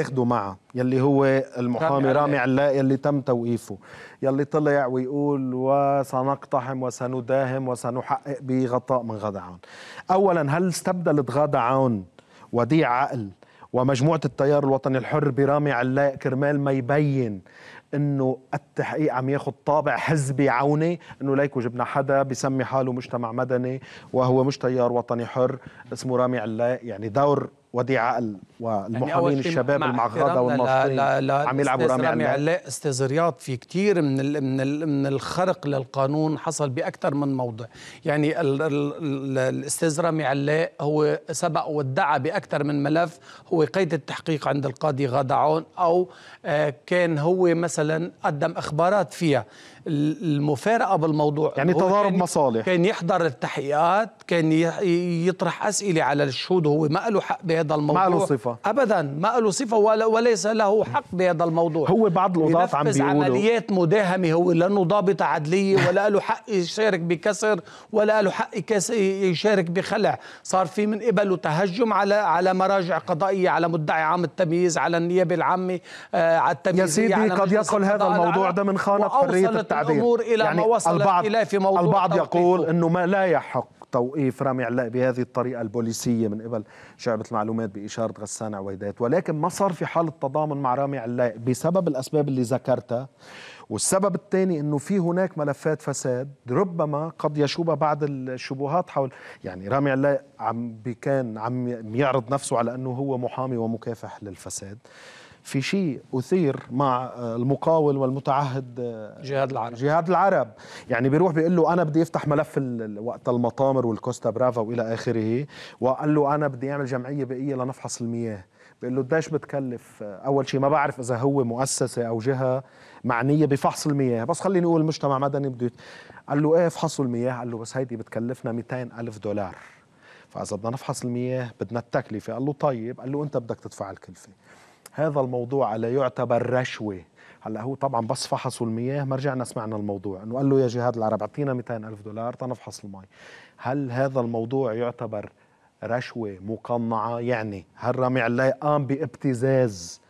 اخده معه يلي هو المحامي رامي علاء يلي تم توقيفه يلي طلع ويقول وسنقتحم وسنداهم وسنحقق بغطاء من عون اولا هل استبدلت عون وديع عقل ومجموعة التيار الوطني الحر برامي علاق كرمال ما يبين انه التحقيق عم ياخذ طابع حزبي عوني انه ليكو جبنا حدا بسمي حاله مجتمع مدني وهو مش تيار وطني حر اسمه رامي علاق يعني دور وديع عقل يعني والمحامين يعني الشباب المعغضه والمصريين عم يلعبوا رامي علام لا رياض في كثير من الـ من الـ من الخرق للقانون حصل باكثر من موضع يعني الاستاذ رامي علاء هو سبق وادعى باكثر من ملف هو قيد التحقيق عند القاضي غادعون او آه، كان هو مثلا قدم اخبارات فيها المفارقه بالموضوع يعني تضارب مصالح كان يحضر التحقيقات كان يطرح اسئله على الشهود وهو ما له حق بهذا بهذا الموضوع ما له صفة أبدا ما له صفة وليس له حق بهذا الموضوع هو بعض القضاة عم بيقولوا عمليات مداهمة هو لأنه ضابط عدلية ولا له حق يشارك بكسر ولا له حق يشارك بخلع صار في من قبله تهجم على على مراجع قضائية على مدعي عام التمييز على النيابة العامة آه على التمييز يا سيدي يعني قد يصل هذا الموضوع ده من خانة حرية التعبير الأمور إلى يعني ما وصلت البعض في موضوع البعض يقول أنه ما لا يحق توقيف رامي علاء بهذه الطريقة البوليسية من قبل شعبة المعلومات بإشارة غسان عويدات ولكن ما صار في حالة تضامن مع رامي علاء بسبب الأسباب اللي ذكرتها والسبب الثاني انه في هناك ملفات فساد ربما قد يشوب بعض الشبهات حول يعني رامي علاء عم كان عم يعرض نفسه على انه هو محامي ومكافح للفساد في شيء أثير مع المقاول والمتعهد آه، جهاد العرب جهاد العرب يعني بيروح بيقول له أنا بدي أفتح ملف وقت المطامر والكوستا برافا وإلى آخره وقال له أنا بدي أعمل جمعية بيئية لنفحص المياه بيقول له قديش بتكلف اول شيء ما بعرف اذا هو مؤسسه او جهه معنيه بفحص المياه بس خليني اقول مجتمع مدني بده قال له ايه افحصوا المياه قال له بس هيدي بتكلفنا 200 الف دولار فاذا بدنا نفحص المياه بدنا التكلفه قال له طيب قال له انت بدك تدفع الكلفه هذا الموضوع على يعتبر رشوه هلا هو طبعا بس فحصوا المياه ما رجعنا سمعنا الموضوع انه قال له يا جهاد العرب اعطينا 200 الف دولار تنفحص المي هل هذا الموضوع يعتبر رشوة مقنعة يعني رامي علي قام بابتزاز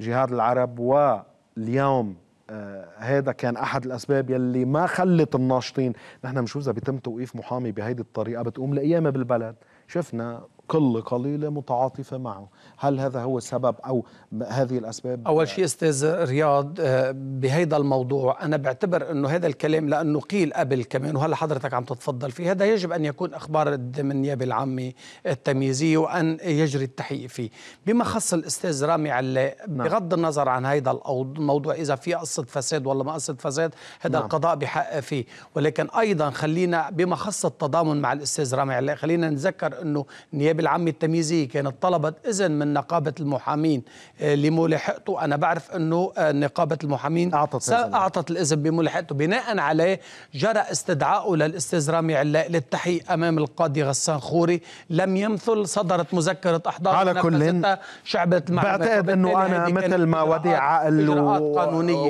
جهاد العرب واليوم آه هذا كان احد الاسباب يلي ما خلت الناشطين نحن بنشوف اذا بيتم توقيف محامي بهيدي الطريقه بتقوم لأيامه بالبلد شفنا قلة قليلة متعاطفة معه هل هذا هو السبب أو هذه الأسباب أول شيء أستاذ رياض آه، بهذا الموضوع أنا بعتبر أنه هذا الكلام لأنه قيل قبل كمان وهلا حضرتك عم تتفضل فيه هذا يجب أن يكون أخبار من النيابة العامة التمييزية وأن يجري التحقيق فيه بما خص الأستاذ رامي علاء نعم. بغض النظر عن هذا الموضوع إذا في قصة فساد ولا ما قصة فساد هذا نعم. القضاء بحق فيه ولكن أيضا خلينا بما خص التضامن مع الأستاذ رامي علاء خلينا نتذكر أنه النيابة العامة التمييزية كانت طلبت إذن من نقابة المحامين آه، لملاحقته أنا بعرف أنه آه، نقابة المحامين أعطت أعطت الإذن بملاحقته بناء عليه جرى استدعائه للأستاذ رامي علاء للتحقيق أمام القاضي غسان خوري لم يمثل صدرت مذكرة أحضار على كل شعبة بعتقد أنه أنا مثل ما وديع عقل و...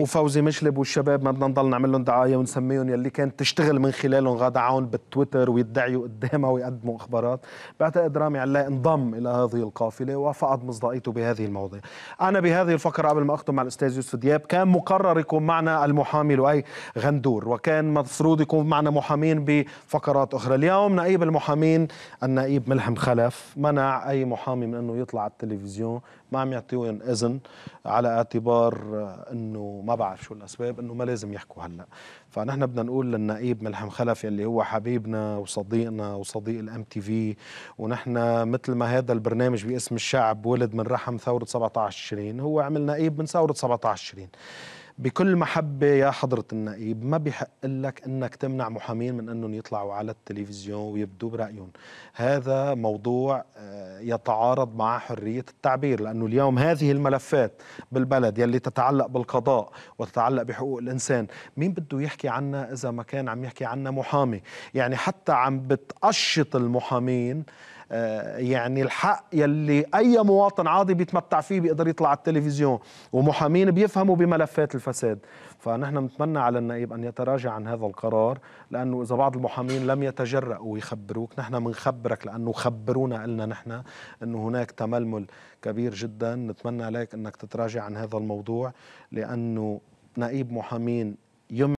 وفوزي مشلب والشباب ما بدنا نضل نعمل لهم دعاية ونسميهم يلي كانت تشتغل من خلالهم غادة عون بالتويتر ويدعيوا قدامها ويقدموا إخبارات بعتقد رامي سامي علي انضم إلى هذه القافلة وفقد مصداقيته بهذه المواضيع أنا بهذه الفقرة قبل ما أختم مع الأستاذ يوسف دياب كان مقرر يكون معنا المحامي لؤي غندور وكان مفروض يكون معنا محامين بفقرات أخرى اليوم نائب المحامين النائب ملحم خلف منع أي محامي من أنه يطلع على التلفزيون ما عم يعطيهم اذن على اعتبار انه ما بعرف شو الاسباب انه ما لازم يحكوا هلا فنحن بدنا نقول للنائب ملحم خلف اللي هو حبيبنا وصديقنا وصديق الام تي في ونحن مثل ما هذا البرنامج باسم الشعب ولد من رحم ثورة 17 تشرين هو عمل نقيب من ثورة 17 تشرين بكل محبة يا حضرة النقيب ما بحق لك أنك تمنع محامين من أنهم يطلعوا على التلفزيون ويبدوا برأيهم هذا موضوع آه، يتعارض مع حرية التعبير لأنه اليوم هذه الملفات بالبلد يلي تتعلق بالقضاء وتتعلق بحقوق الإنسان مين بده يحكي عنا إذا ما كان عم يحكي عنا محامي يعني حتى عم بتقشط المحامين آه، يعني الحق يلي اي مواطن عادي بيتمتع فيه بيقدر يطلع على التلفزيون ومحامين بيفهموا بملفات الفساد فنحن بنتمنى على النائب ان يتراجع عن هذا القرار لانه اذا بعض المحامين لم يتجرأوا يخبروك نحن بنخبرك لانه خبرونا قلنا نحن انه هناك تململ كبير جدا نتمنى لك انك تتراجع عن هذا الموضوع لانه نائب محامين يم